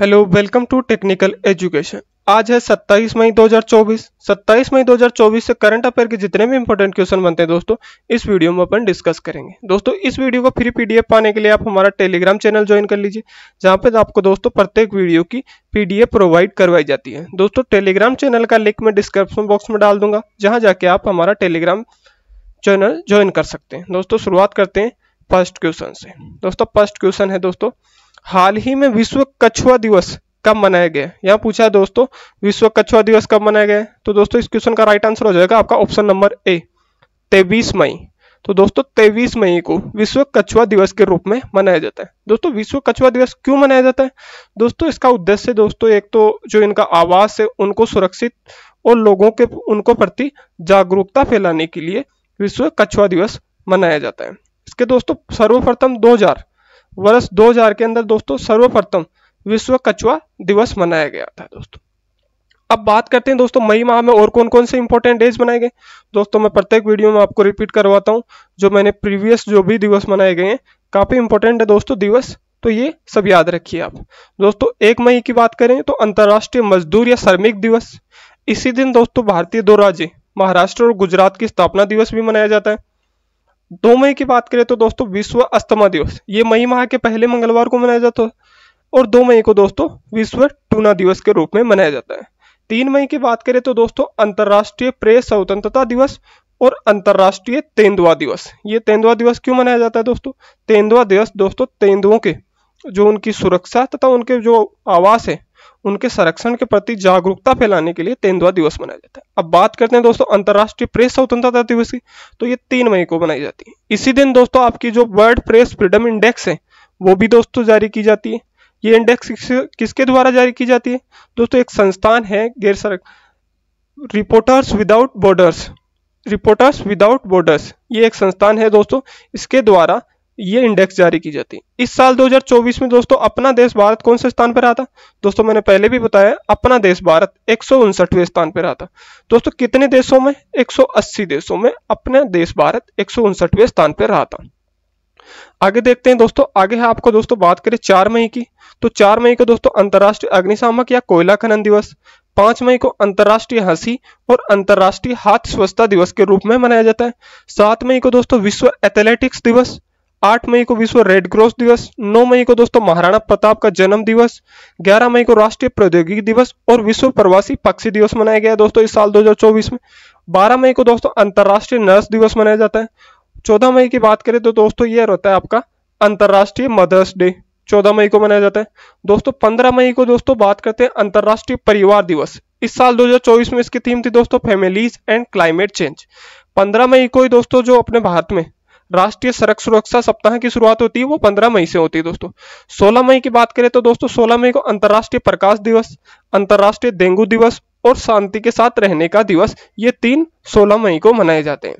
hello welcome to technical education आज है 27 मई 2024 27 मई 2024 से करंट अफेयर के जितने भी इंपॉर्टेंट क्वेश्चन बनते हैं दोस्तों इस वीडियो में अपन डिस्कस करेंगे दोस्तों इस वीडियो का फ्री पीडीएफ पाने के लिए आप हमारा टेलीग्राम चैनल ज्वाइन कर लीजिए जहां पर आपको दोस्तों प्रत्येक वीडियो की पीडीएफ प्रोवाइड करवाई जाती है दोस्तों टेलीग्राम चैनल का लिंक मैं डिस्क्रिप्शन बॉक्स में डाल दूंगा जहाँ जाके आप हमारा टेलीग्राम चैनल ज्वाइन कर सकते हैं दोस्तों शुरुआत करते हैं फर्स्ट क्वेश्चन से दोस्तों फर्स्ट क्वेश्चन है दोस्तों हाल ही में विश्व कछुआ दिवस कब मनाया गया यहाँ पूछा है दोस्तों विश्व कछुआ दिवस कब मनाया गया तो दोस्तों इस क्वेश्चन का राइट आंसर हो जाएगा आपका ऑप्शन नंबर ए तेईस मई तो दोस्तों तेईस मई को विश्व कछुआ दिवस के रूप में मनाया जाता है दोस्तों विश्व कछुआ दिवस क्यों मनाया जाता है दोस्तों इसका उद्देश्य दोस्तों एक तो जो इनका आवास है उनको सुरक्षित और लोगों के उनको प्रति जागरूकता फैलाने के लिए विश्व कछुआ दिवस मनाया जाता है इसके दोस्तों सर्वप्रथम 2000 वर्ष 2000 के अंदर दोस्तों सर्वप्रथम विश्व कछुआ दिवस मनाया गया था दोस्तों अब बात करते हैं दोस्तों मई माह में और कौन कौन से इंपॉर्टेंट डेज बनाए गए दोस्तों मैं प्रत्येक वीडियो में आपको रिपीट करवाता हूँ जो मैंने प्रीवियस जो भी दिवस मनाए गए हैं काफ़ी इंपॉर्टेंट है दोस्तों दिवस तो ये सब याद रखिए आप दोस्तों एक मई की बात करें तो अंतर्राष्ट्रीय मजदूर या श्रमिक दिवस इसी दिन दोस्तों भारतीय दो राज्य महाराष्ट्र और गुजरात की स्थापना दिवस भी मनाया जाता है दो मई की बात करें तो दोस्तों विश्व अस्थमा दिवस ये मई माह के पहले मंगलवार को मनाया जाता है और दो मई को दोस्तों विश्व टूना दिवस के रूप में मनाया जाता है तीन मई की बात करें तो दोस्तों अंतर्राष्ट्रीय प्रेस स्वतंत्रता दिवस और अंतर्राष्ट्रीय तेंदुआ दिवस ये तेंदुआ दिवस क्यों मनाया जाता है दोस्तों तेंदुआ दिवस दोस्तों तेंदुओं के जो उनकी सुरक्षा तथा उनके जो आवास है उनके संरक्षण के प्रति जागरूकता फैलाने के लिए तेंदुआ दिवस मनाया जाता है अब बात करते हैं दोस्तों अंतर्राष्ट्रीय प्रेस स्वतंत्रता दिवस की तो ये तीन मई को मनाई जाती है इसी दिन दोस्तों आपकी जो वर्ल्ड प्रेस फ्रीडम इंडेक्स है वो भी दोस्तों जारी की जाती है ये इंडेक्स किसके द्वारा जारी की जाती है दोस्तों एक संस्थान है गैर सर reporters without borders reporters without borders ये एक संस्थान है दोस्तों इसके द्वारा ये इंडेक्स जारी की जाती है इस साल 2024 में दोस्तों अपना देश भारत कौन से स्थान पर रहा था दोस्तों मैंने पहले भी बताया अपना देश भारत एक स्थान पर रहा था दोस्तों कितने देशों में 180 देशों में अपना देश भारत एक स्थान पर रहा था आगे देखते हैं दोस्तों आगे है आपको दोस्तों बात करें चार मई की तो चार मई को दोस्तों अंतर्राष्ट्रीय अग्निशामक या कोयला खनन दिवस पांच मई को अंतर्राष्ट्रीय हंसी और अंतर्राष्ट्रीय हाथ स्वच्छता दिवस के रूप में मनाया जाता है सात मई को दोस्तों विश्व एथलेटिक्स दिवस आठ मई को विश्व रेड क्रॉस दिवस नौ मई को दोस्तों महाराणा प्रताप का जन्म दिवस ग्यारह मई को राष्ट्रीय प्रौद्योगिकी दिवस और विश्व प्रवासी पक्षी दिवस मनाया गया दोस्तों इस साल 2024 में बारह मई को दोस्तों अंतर्राष्ट्रीय नर्स दिवस मनाया जाता है चौदह मई की बात करें तो दोस्तों ये रहता है आपका अंतर्राष्ट्रीय मदर्स डे चौदह मई को मनाया जाता है दोस्तों पंद्रह मई को दोस्तों बात करते हैं अंतर्राष्ट्रीय परिवार दिवस इस साल 2024 में इसकी थीम थी दोस्तों फैमिलीज एंड क्लाइमेट चेंज पंद्रह मई को ही दोस्तों जो अपने भारत में राष्ट्रीय सड़क सुरक्षा सप्ताह की शुरुआत होती है वो 15 मई से होती है दोस्तों 16 मई की बात करें तो दोस्तों 16 मई को अंतर्राष्ट्रीय प्रकाश दिवस अंतर्राष्ट्रीय डेंगू दिवस और शांति के साथ रहने का दिवस ये तीन 16 मई को मनाए जाते हैं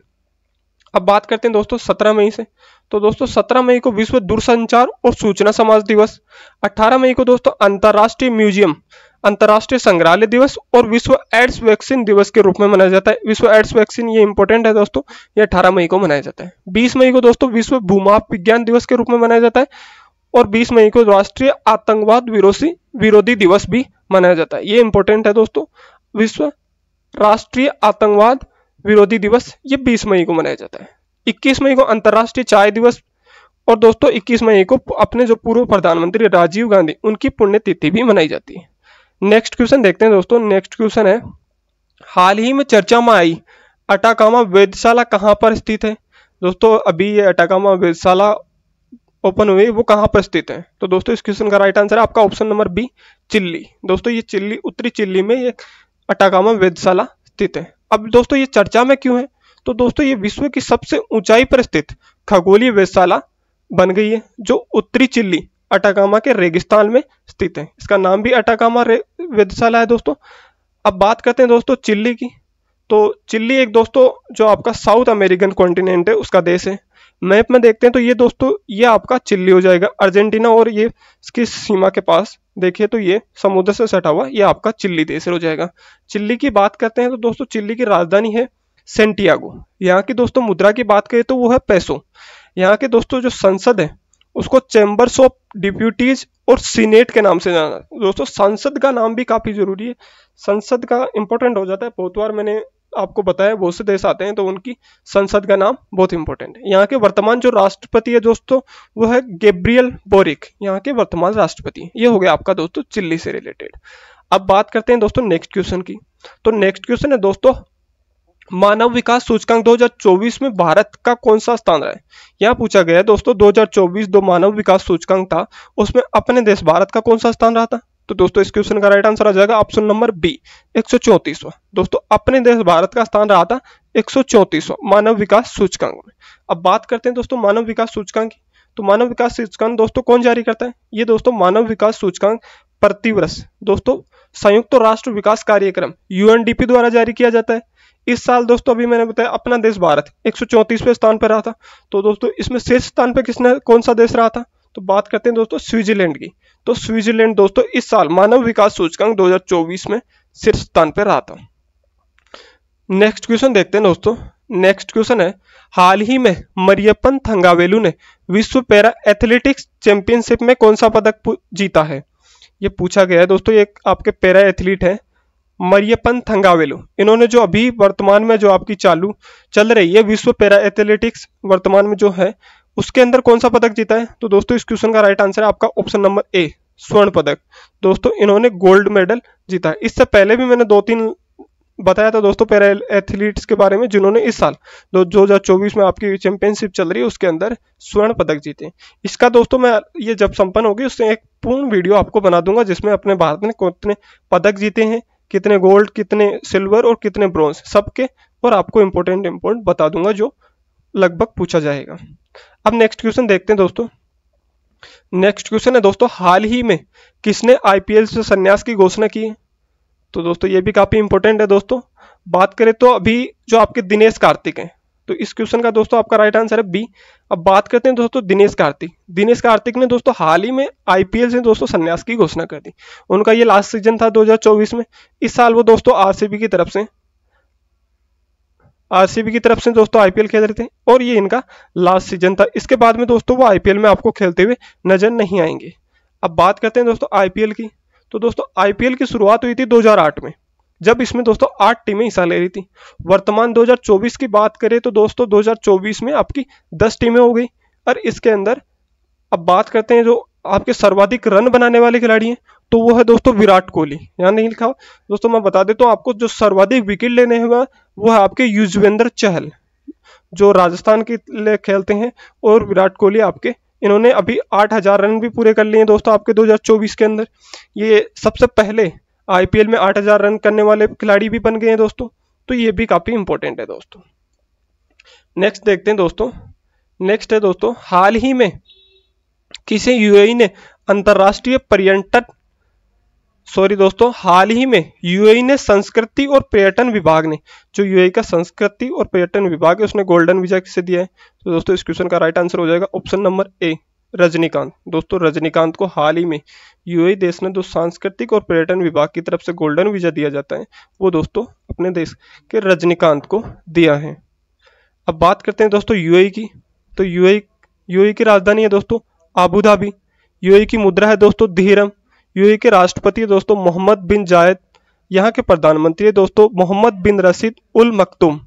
अब बात करते हैं दोस्तों सत्रह मई से तो दोस्तों सत्रह मई को विश्व दूरसंचार और सूचना समाज दिवस अठारह मई को दोस्तों अंतर्राष्ट्रीय म्यूजियम अंतर्राष्ट्रीय संग्रहालय दिवस और विश्व एड्स वैक्सीन दिवस के रूप में मनाया जाता है विश्व एड्स वैक्सीन ये इंपॉर्टेंट है दोस्तों ये अठारह मई को मनाया जाता है बीस मई को दोस्तों विश्व भूमाप विज्ञान दिवस के रूप में मनाया जाता है और 20 मई को राष्ट्रीय आतंकवाद विरोधी विरोधी दिवस भी मनाया जाता है ये इंपॉर्टेंट है दोस्तों विश्व राष्ट्रीय आतंकवाद विरोधी दिवस ये 20 मई को मनाया जाता है 21 मई को अंतर्राष्ट्रीय चाय दिवस और दोस्तों 21 मई को अपने जो पूर्व प्रधानमंत्री राजीव गांधी उनकी पुण्यतिथि भी मनाई जाती है नेक्स्ट क्वेश्चन देखते हैं दोस्तों नेक्स्ट क्वेश्चन है हाल ही में चर्चा में आई अटाकामा वेदशाला कहाँ पर स्थित है दोस्तों अभी ये अटाकामा वेदशाला ओपन हुई वो कहाँ पर स्थित है तो दोस्तों इस क्वेश्चन का राइट आंसर है आपका ऑप्शन नंबर बी चिल्ली दोस्तों ये चिल्ली उत्तरी चिल्ली में ये अटाकामा वेदशाला स्थित है अब दोस्तों ये चर्चा में क्यों है तो दोस्तों ये विश्व की सबसे ऊंचाई पर स्थित खगोलीय वेधशाला बन गई है जो उत्तरी चिल्ली अटाकामा के रेगिस्तान में स्थित है इसका नाम भी अटाकामा वेधशाला है दोस्तों अब बात करते हैं दोस्तों चिल्ली की तो चिल्ली एक दोस्तों जो आपका साउथ अमेरिकन कॉन्टिनेंट है उसका देश है मैप में देखते हैं तो ये दोस्तों ये आपका चिल्ली हो जाएगा अर्जेंटीना और ये इसकी सीमा के पास देखिए तो ये समुद्र से सटा हुआ ये आपका चिल्ली देश हो जाएगा चिल्ली की बात करते हैं तो दोस्तों चिल्ली की राजधानी है सेंटियागो यहाँ की दोस्तों मुद्रा की बात करें तो वो है पैसो यहाँ के दोस्तों जो संसद है उसको चैम्बर्स ऑफ डिप्यूटीज और सीनेट के नाम से जाना दोस्तों संसद का नाम भी काफ़ी ज़रूरी है संसद का इंपॉर्टेंट हो जाता है बहुत बार मैंने आपको बताया बहुत से देश आते हैं तो उनकी संसद का नाम बहुत इंपॉर्टेंट है यहाँ के वर्तमान जो राष्ट्रपति है दोस्तों वो है गेब्रियल बोरिक यहाँ के वर्तमान राष्ट्रपति ये हो गया आपका दोस्तों चिल्ली से रिलेटेड अब बात करते हैं दोस्तों नेक्स्ट क्वेश्चन की तो नेक्स्ट क्वेश्चन है दोस्तों मानव विकास सूचकांक 2024 में भारत का कौन सा स्थान रहा है यहाँ पूछा गया है दोस्तों 2024 दो मानव विकास सूचकांक था उसमें अपने देश भारत का कौन सा स्थान रहा था तो दोस्तों इस क्वेश्चन का राइट आंसर आ जाएगा ऑप्शन नंबर बी एक दोस्तों अपने देश भारत का स्थान रहा था एक मानव विकास सूचकांक में अब बात करते हैं दोस्तों मानव विकास सूचकांक की तो मानव विकास सूचकांक दोस्तों कौन जारी करता है ये दोस्तों मानव विकास सूचकांक प्रतिवर्ष दोस्तों संयुक्त राष्ट्र विकास कार्यक्रम यूएनडीपी द्वारा जारी किया जाता है इस साल दोस्तों अभी मैंने बताया अपना देश भारत एक सौ स्थान पर रहा था तो दोस्तों इसमें शीर्ष स्थान पर किसने कौन सा देश रहा था तो बात करते हैं दोस्तों स्विट्जरलैंड की तो स्विट्जरलैंड दोस्तों इस साल मानव विकास सूचकांक 2024 में शीर्ष स्थान पर रहा था नेक्स्ट क्वेश्चन देखते हैं दोस्तों नेक्स्ट क्वेश्चन है हाल ही में मरियपन थंगावेलू ने विश्व पैरा एथलेटिक्स चैंपियनशिप में कौन सा पदक जीता है ये पूछा गया है दोस्तों ये आपके पैरा एथलीट हैं मरियपन थंगावेलो इन्होंने जो अभी वर्तमान में जो आपकी चालू चल रही है विश्व पैरा एथलेटिक्स वर्तमान में जो है उसके अंदर कौन सा पदक जीता है तो दोस्तों इस क्वेश्चन का राइट आंसर है आपका ऑप्शन नंबर ए स्वर्ण पदक दोस्तों इन्होंने गोल्ड मेडल जीता इससे पहले भी मैंने दो तीन बताया था दोस्तों पैरा एथलीट्स के बारे में जिन्होंने इस साल दो हजार चौबीस में आपकी चैंपियनशिप चल रही है उसके अंदर स्वर्ण पदक जीते इसका दोस्तों मैं ये जब संपन्न होगी उससे एक पूर्ण वीडियो आपको बना दूंगा जिसमें अपने भारत ने कितने पदक जीते हैं कितने गोल्ड कितने सिल्वर और कितने ब्रॉन्ज सबके और आपको इंपोर्टेंट इम्पोर्टेंट बता दूंगा जो लगभग पूछा जाएगा अब नेक्स्ट क्वेश्चन देखते हैं दोस्तों नेक्स्ट क्वेश्चन है दोस्तों हाल ही में किसने आईपीएल से संन्यास की घोषणा की है तो दोस्तों ये भी काफ़ी इंपॉर्टेंट है दोस्तों बात करें तो अभी जो आपके दिनेश कार्तिक हैं तो इस क्वेश्चन का दोस्तों आपका राइट आंसर है बी अब बात करते हैं दोस्तों दिनेश कार्तिक दिनेश कार्तिक ने दोस्तों हाल ही में आईपीएल से दोस्तों संन्यास की घोषणा कर दी उनका ये लास्ट सीजन था 2024 में इस साल वो दोस्तों आरसीबी की तरफ से आरसीबी की तरफ से दोस्तों आईपीएल खेल रहे थे और ये इनका लास्ट सीजन था इसके बाद में दोस्तों वो आईपीएल में आपको खेलते हुए नजर नहीं आएंगे अब बात करते हैं दोस्तों आईपीएल की तो दोस्तों आईपीएल की शुरुआत हुई थी 2008 में जब इसमें दोस्तों आठ टीमें हिस्सा ले रही थी वर्तमान 2024 की बात करें तो दोस्तों 2024 में आपकी 10 टीमें हो गई और इसके अंदर अब बात करते हैं जो आपके सर्वाधिक रन बनाने वाले खिलाड़ी हैं तो वो है दोस्तों विराट कोहली यहाँ नहीं लिखा दोस्तों मैं बता देता तो हूँ आपको जो सर्वाधिक विकेट लेने हुआ वो है आपके युजवेंद्र चहल जो राजस्थान के लिए खेलते हैं और विराट कोहली आपके इन्होंने अभी 8000 रन भी पूरे कर लिए हैं दोस्तों आपके 2024 के अंदर ये सबसे पहले आईपीएल में 8000 रन करने वाले खिलाड़ी भी बन गए हैं दोस्तों तो ये भी काफ़ी इंपॉर्टेंट है दोस्तों नेक्स्ट देखते हैं दोस्तों नेक्स्ट है दोस्तों हाल ही में किसे यूएई e ने अंतरराष्ट्रीय पर्यटन सॉरी दोस्तों हाल ही में यूएई e ने संस्कृति और पर्यटन विभाग ने जो यूएई e का संस्कृति और पर्यटन विभाग है उसने गोल्डन वीजा किसे दिया है तो दोस्तों इस क्वेश्चन का राइट आंसर हो जाएगा ऑप्शन नंबर ए रजनीकांत दोस्तों रजनीकांत को हाल ही में यूएई देश ने जो सांस्कृतिक और पर्यटन विभाग की तरफ से गोल्डन वीजा दिया जाता है वो दोस्तों अपने देश के रजनीकांत को दिया है अब बात करते हैं दोस्तों यूएई की तो यूएई यूएई की राजधानी है दोस्तों आबू धाबी यूएई की मुद्रा है दोस्तों धीरम यूएई के राष्ट्रपति है दोस्तों मोहम्मद बिन जायद यहाँ के प्रधानमंत्री है दोस्तों मोहम्मद बिन रशीद उल मखतूम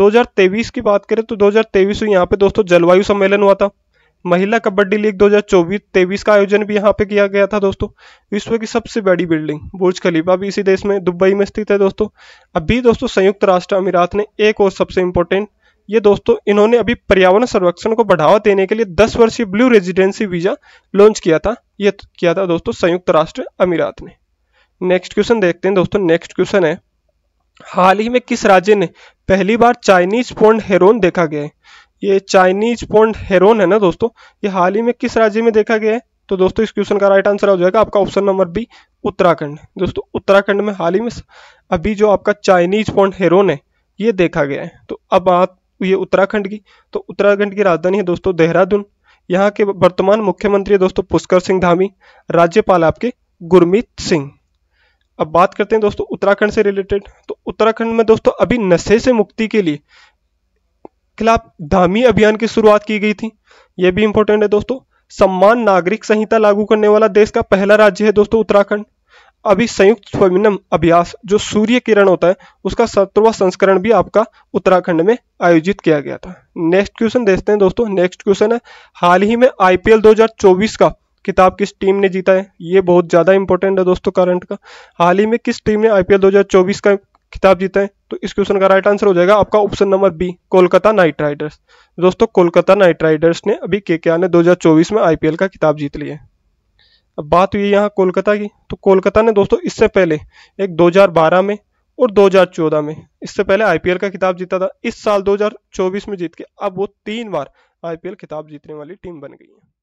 2023 की बात करें तो 2023 तेईस यहाँ पे दोस्तों जलवायु सम्मेलन हुआ था महिला कबड्डी लीग 2024-23 का आयोजन भी यहाँ पे किया गया था दोस्तों विश्व की सबसे बड़ी बिल्डिंग बुर्ज खलीफा भी इसी देश में दुबई में स्थित है दोस्तों अभी दोस्तों संयुक्त राष्ट्र अमीरात ने एक और सबसे इंपॉर्टेंट ये दोस्तों इन्होंने अभी पर्यावरण संरक्षण को बढ़ावा देने के लिए दस वर्षीय ब्लू रेजिडेंसी वीजा लॉन्च किया था ये किया था दोस्तों संयुक्त राष्ट्र अमीरात ने नेक्स्ट क्वेश्चन देखते हैं दोस्तों नेक्स्ट क्वेश्चन है हाल ही में किस राज्य ने पहली बार चाइनीज पोन्ड हेरोन देखा गया है ये चाइनीज पॉन्ड हेरोन है ना दोस्तों ये हाल ही में किस राज्य में देखा गया है तो दोस्तों इस क्वेश्चन का राइट आंसर हो जाएगा आपका ऑप्शन नंबर बी उत्तराखंड दोस्तों उत्तराखंड में हाल ही में अभी जो आपका चाइनीज पॉन्ड हेरोन है ये देखा गया है तो अब बात ये उत्तराखंड की तो उत्तराखंड की राजधानी है दोस्तों देहरादून यहाँ के वर्तमान मुख्यमंत्री है दोस्तों पुष्कर सिंह धामी राज्यपाल आपके गुरमीत सिंह अब बात करते हैं दोस्तों उत्तराखंड से रिलेटेड तो उत्तराखंड में दोस्तों अभी नशे से मुक्ति के लिए खिलाफ धामी अभियान की शुरुआत की गई थी यह भी इंपॉर्टेंट है दोस्तों सम्मान नागरिक संहिता लागू करने वाला देश का पहला राज्य है दोस्तों उत्तराखंड अभी संयुक्त स्वमिनम अभ्यास जो सूर्य किरण होता है उसका सत्रवा संस्करण भी आपका उत्तराखंड में आयोजित किया गया था नेक्स्ट क्वेश्चन देखते हैं दोस्तों नेक्स्ट क्वेश्चन है हाल ही में आईपीएल 2024 का किताब किस टीम ने जीता है ये बहुत ज़्यादा इंपॉर्टेंट है दोस्तों करंट का हाल ही में किस टीम ने आईपीएल दो का खिताब जीते हैं तो इस क्वेश्चन का राइट आंसर हो जाएगा आपका option number B Kolkata Knight Riders दोस्तों कोलकाता नाइट राइडर्स ने अभी के के ने 2024 में आईपीएल का खिताब जीत लिया अब बात हुई यहाँ कोलकाता की तो कोलकाता ने दोस्तों इससे पहले एक 2012 में और 2014 में इससे पहले आईपीएल का खिताब जीता था इस साल 2024 में जीत के अब वो तीन बार आईपीएल खिताब जीतने वाली टीम बन गई है